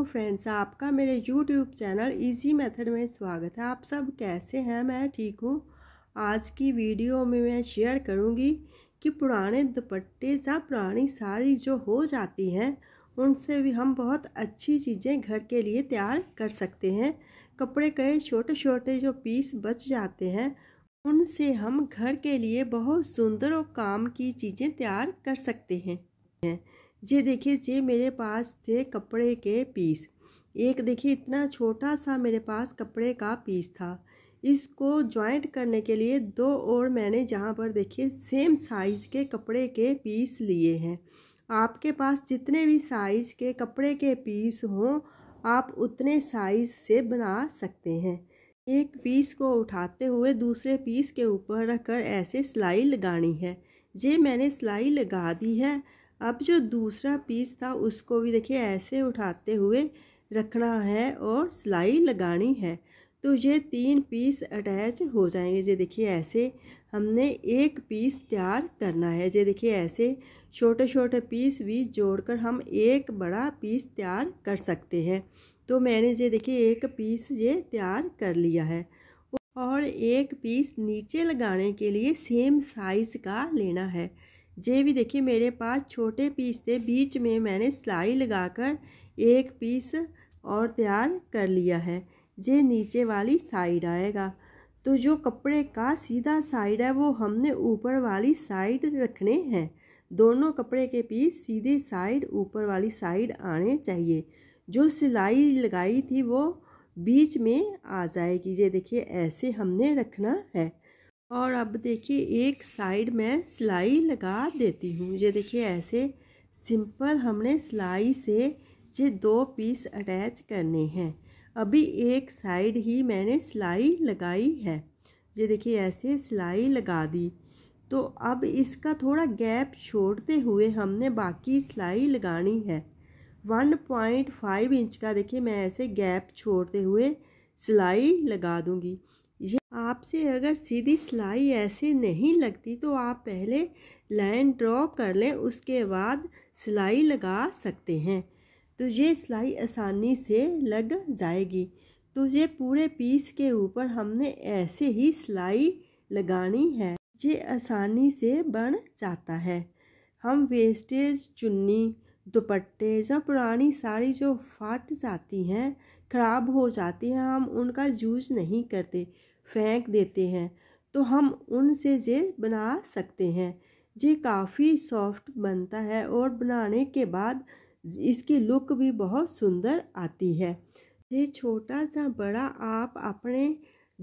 hello friends आपका मेरे YouTube channel easy method में स्वागत है आप सब कैसे हैं मैं ठीक हूँ आज की वीडियो में मैं शेयर करूँगी कि पुराने दुपट्टे या पुरानी साड़ी जो हो जाती हैं उनसे भी हम बहुत अच्छी चीज़ें घर के लिए तैयार कर सकते हैं कपड़े के छोटे छोटे जो पीस बच जाते हैं उनसे हम घर के लिए बहुत सुंदर और काम की चीज़ें तैयार कर सकते हैं ये देखिए ये मेरे पास थे कपड़े के पीस एक देखिए इतना छोटा सा मेरे पास कपड़े का पीस था इसको जॉइंट करने के लिए दो और मैंने जहाँ पर देखिए सेम साइज़ के कपड़े के पीस लिए हैं आपके पास जितने भी साइज़ के कपड़े के पीस हों आप उतने साइज़ से बना सकते हैं एक पीस को उठाते हुए दूसरे पीस के ऊपर रखकर ऐसे सिलाई लगानी है ये मैंने सिलाई लगा दी है अब जो दूसरा पीस था उसको भी देखिए ऐसे उठाते हुए रखना है और सिलाई लगानी है तो ये तीन पीस अटैच हो जाएंगे ये देखिए ऐसे हमने एक पीस तैयार करना है ये देखिए ऐसे छोटे छोटे पीस भी जोड़कर हम एक बड़ा पीस तैयार कर सकते हैं तो मैंने ये देखिए एक पीस ये तैयार कर लिया है और एक पीस नीचे लगाने के लिए सेम साइज़ का लेना है ये भी देखिए मेरे पास छोटे पीस थे बीच में मैंने सिलाई लगाकर एक पीस और तैयार कर लिया है ये नीचे वाली साइड आएगा तो जो कपड़े का सीधा साइड है वो हमने ऊपर वाली साइड रखने हैं दोनों कपड़े के पीस सीधे साइड ऊपर वाली साइड आने चाहिए जो सिलाई लगाई थी वो बीच में आ जाएगी ये देखिए ऐसे हमने रखना है और अब देखिए एक साइड में सिलाई लगा देती हूँ ये देखिए ऐसे सिंपल हमने सिलाई से ये दो पीस अटैच करने हैं अभी एक साइड ही मैंने सिलाई लगाई है ये देखिए ऐसे सिलाई लगा दी तो अब इसका थोड़ा गैप छोड़ते हुए हमने बाकी सिलाई लगानी है 1.5 इंच का देखिए मैं ऐसे गैप छोड़ते हुए सिलाई लगा दूँगी आपसे अगर सीधी सिलाई ऐसे नहीं लगती तो आप पहले लाइन ड्रॉ कर लें उसके बाद सिलाई लगा सकते हैं तो ये सिलाई आसानी से लग जाएगी तो ये पूरे पीस के ऊपर हमने ऐसे ही सिलाई लगानी है ये आसानी से बन जाता है हम वेस्टेज चुन्नी दुपट्टे या पुरानी साड़ी जो फट जाती हैं ख़राब हो जाती हैं हम उनका यूज नहीं करते फेंक देते हैं तो हम उनसे ये बना सकते हैं ये काफ़ी सॉफ्ट बनता है और बनाने के बाद इसकी लुक भी बहुत सुंदर आती है ये छोटा सा बड़ा आप अपने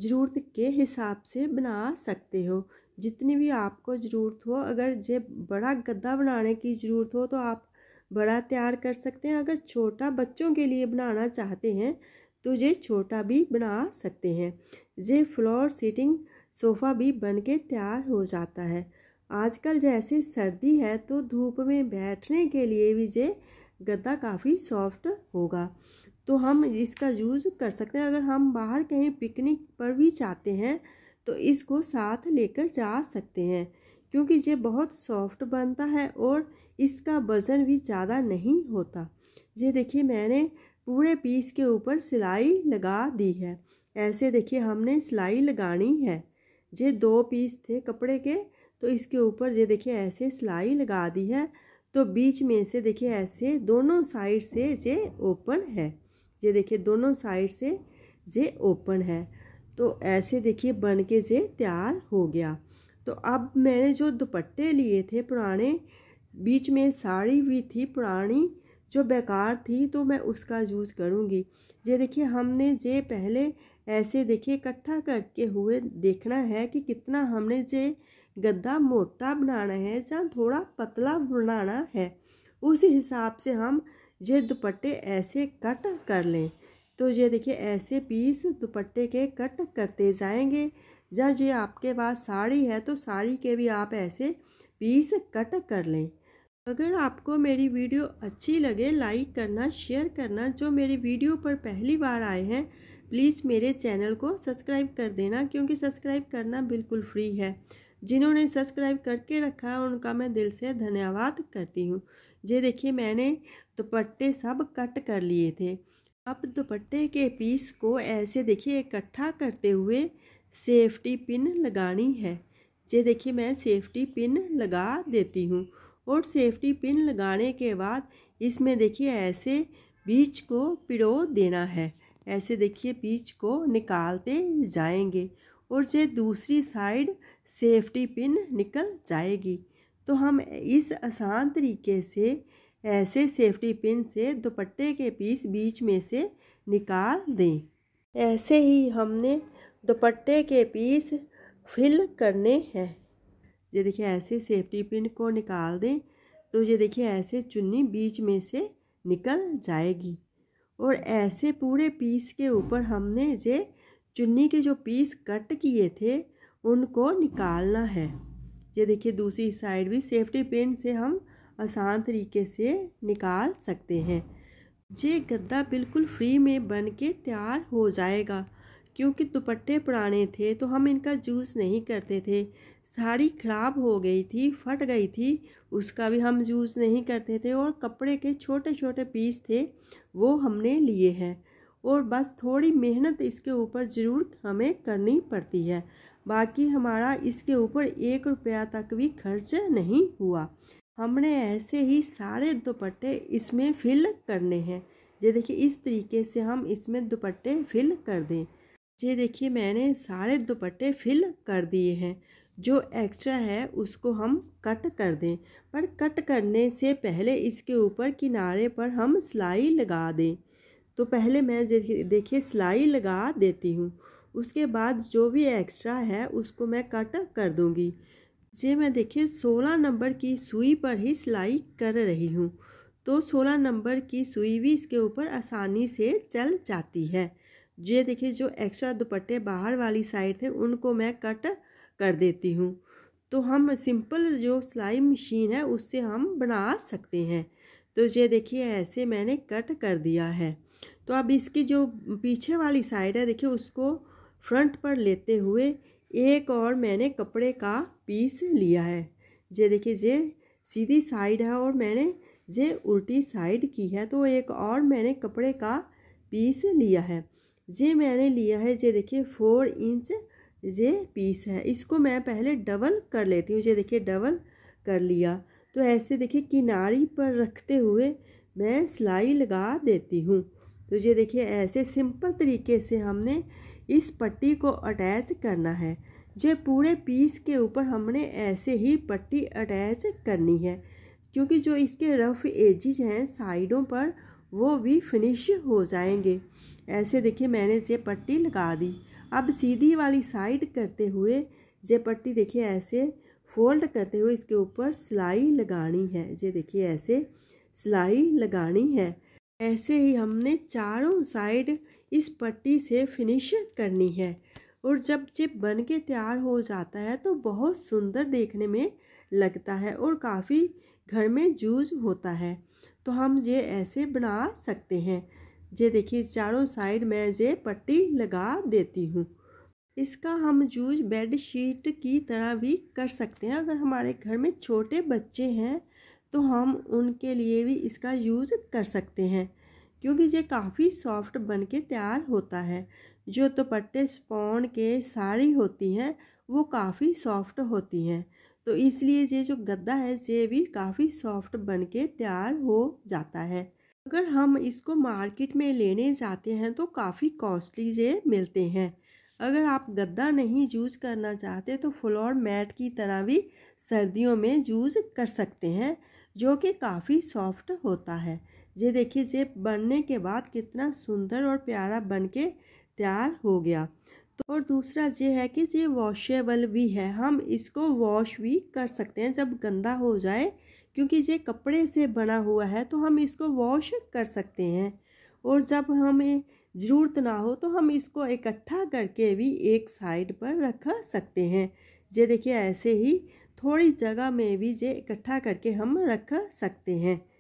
ज़रूरत के हिसाब से बना सकते हो जितनी भी आपको ज़रूरत हो अगर ये बड़ा गद्दा बनाने की ज़रूरत हो तो आप बड़ा तैयार कर सकते हैं अगर छोटा बच्चों के लिए बनाना चाहते हैं तो ये छोटा भी बना सकते हैं ये फ्लोर सीटिंग सोफ़ा भी बन के तैयार हो जाता है आजकल जैसे सर्दी है तो धूप में बैठने के लिए भी ये गद्दा काफ़ी सॉफ्ट होगा तो हम इसका यूज़ कर सकते हैं अगर हम बाहर कहीं पिकनिक पर भी जाते हैं तो इसको साथ लेकर जा सकते हैं क्योंकि ये बहुत सॉफ्ट बनता है और इसका वज़न भी ज़्यादा नहीं होता ये देखिए मैंने पूरे पीस के ऊपर सिलाई लगा दी है ऐसे देखिए हमने सिलाई लगानी है ये दो पीस थे कपड़े के तो इसके ऊपर ये देखिए ऐसे सिलाई लगा दी है तो बीच में से देखिए ऐसे दोनों साइड से ये ओपन है ये देखिए दोनों साइड से ये ओपन है तो ऐसे देखिए बन के ये तैयार हो गया तो अब मैंने जो दुपट्टे लिए थे पुराने बीच में साड़ी भी थी पुरानी जो बेकार थी तो मैं उसका यूज करूँगी ये देखिए हमने ये पहले ऐसे देखिए इकट्ठा करके हुए देखना है कि कितना हमने ये गद्दा मोटा बनाना है या थोड़ा पतला बनाना है उस हिसाब से हम ये दुपट्टे ऐसे कट कर लें तो ये देखिए ऐसे पीस दुपट्टे के कट करते जाएंगे या ये आपके पास साड़ी है तो साड़ी के भी आप ऐसे पीस कट कर लें अगर आपको मेरी वीडियो अच्छी लगे लाइक करना शेयर करना जो मेरी वीडियो पर पहली बार आए हैं प्लीज़ मेरे चैनल को सब्सक्राइब कर देना क्योंकि सब्सक्राइब करना बिल्कुल फ्री है जिन्होंने सब्सक्राइब करके रखा है उनका मैं दिल से धन्यवाद करती हूँ ये देखिए मैंने दुपट्टे सब कट कर लिए थे अब दुपट्टे के पीस को ऐसे देखिए इकट्ठा करते हुए सेफ्टी पिन लगानी है ये देखिए मैं सेफ्टी पिन लगा देती हूँ और सेफ्टी पिन लगाने के बाद इसमें देखिए ऐसे बीज को पिरो देना है ऐसे देखिए बीज को निकालते जाएंगे और जो दूसरी साइड सेफ्टी पिन निकल जाएगी तो हम इस आसान तरीके से ऐसे सेफ्टी पिन से दुपट्टे के पीस बीच में से निकाल दें ऐसे ही हमने दुपट्टे के पीस फिल करने हैं ये देखिए ऐसे सेफ्टी पिन को निकाल दें तो ये देखिए ऐसे चुन्नी बीच में से निकल जाएगी और ऐसे पूरे पीस के ऊपर हमने ये चुन्नी के जो पीस कट किए थे उनको निकालना है ये देखिए दूसरी साइड भी सेफ्टी पिन से हम आसान तरीके से निकाल सकते हैं ये गद्दा बिल्कुल फ्री में बन के तैयार हो जाएगा क्योंकि दुपट्टे पुराने थे तो हम इनका जूस नहीं करते थे साड़ी ख़राब हो गई थी फट गई थी उसका भी हम यूज़ नहीं करते थे और कपड़े के छोटे छोटे पीस थे वो हमने लिए हैं और बस थोड़ी मेहनत इसके ऊपर ज़रूर हमें करनी पड़ती है बाकी हमारा इसके ऊपर एक रुपया तक भी खर्च नहीं हुआ हमने ऐसे ही सारे दुपट्टे इसमें फिल करने हैं ये देखिए इस तरीके से हम इसमें दुपट्टे फिल कर दें ये देखिए मैंने सारे दुपट्टे फिल कर दिए हैं जो एक्स्ट्रा है उसको हम कट कर दें पर कट करने से पहले इसके ऊपर किनारे पर हम सिलाई लगा दें तो पहले मैं देखिए सिलाई लगा देती हूँ उसके बाद जो भी एक्स्ट्रा है उसको मैं कट कर दूँगी ये मैं देखिए सोलह नंबर की सुई पर ही सिलाई कर रही हूँ तो सोलह नंबर की सुई भी इसके ऊपर आसानी से चल जाती है ये देखिए जो एक्स्ट्रा दुपट्टे बाहर वाली साइड थे उनको मैं कट कर देती हूँ तो हम सिंपल जो सिलाई मशीन है उससे हम बना सकते हैं तो ये देखिए ऐसे मैंने कट कर दिया है तो अब इसकी जो पीछे वाली साइड है देखिए उसको फ्रंट पर लेते हुए एक और मैंने कपड़े का पीस लिया है ये देखिए ये सीधी साइड है और मैंने ये उल्टी साइड की है तो एक और मैंने कपड़े का पीस लिया है ये मैंने लिया है ये देखिए फोर इंच ये पीस है इसको मैं पहले डबल कर लेती हूँ ये देखिए डबल कर लिया तो ऐसे देखिए किनारी पर रखते हुए मैं सिलाई लगा देती हूँ तो ये देखिए ऐसे सिंपल तरीके से हमने इस पट्टी को अटैच करना है ये पूरे पीस के ऊपर हमने ऐसे ही पट्टी अटैच करनी है क्योंकि जो इसके रफ एजिज हैं साइडों पर वो भी फिनिश हो जाएंगे ऐसे देखिए मैंने ये पट्टी लगा दी अब सीधी वाली साइड करते हुए ये पट्टी देखिए ऐसे फोल्ड करते हुए इसके ऊपर सिलाई लगानी है ये देखिए ऐसे सिलाई लगानी है ऐसे ही हमने चारों साइड इस पट्टी से फिनिश करनी है और जब ये बन के तैयार हो जाता है तो बहुत सुंदर देखने में लगता है और काफ़ी घर में जूज होता है तो हम ये ऐसे बना सकते हैं जे देखिए चारों साइड में जे पट्टी लगा देती हूँ इसका हम यूज बेड शीट की तरह भी कर सकते हैं अगर हमारे घर में छोटे बच्चे हैं तो हम उनके लिए भी इसका यूज़ कर सकते हैं क्योंकि ये काफ़ी सॉफ्ट बन के तैयार होता है जो दुपट्टे तो स्पॉन के साड़ी होती हैं वो काफ़ी सॉफ्ट होती हैं तो इसलिए ये जो गद्दा है ये भी काफ़ी सॉफ्ट बन के तैयार हो जाता है अगर हम इसको मार्केट में लेने जाते हैं तो काफ़ी कॉस्टली से मिलते हैं अगर आप गद्दा नहीं यूज़ करना चाहते तो फ्लोर मैट की तरह भी सर्दियों में यूज़ कर सकते हैं जो कि काफ़ी सॉफ्ट होता है ये देखिए ये बनने के बाद कितना सुंदर और प्यारा बन के तैयार हो गया तो और दूसरा ये है कि ये वॉशेबल भी है हम इसको वॉश भी कर सकते हैं जब गंदा हो जाए क्योंकि ये कपड़े से बना हुआ है तो हम इसको वॉश कर सकते हैं और जब हमें ज़रूरत ना हो तो हम इसको इकट्ठा करके भी एक साइड पर रख सकते हैं ये देखिए ऐसे ही थोड़ी जगह में भी ये इकट्ठा करके हम रख सकते हैं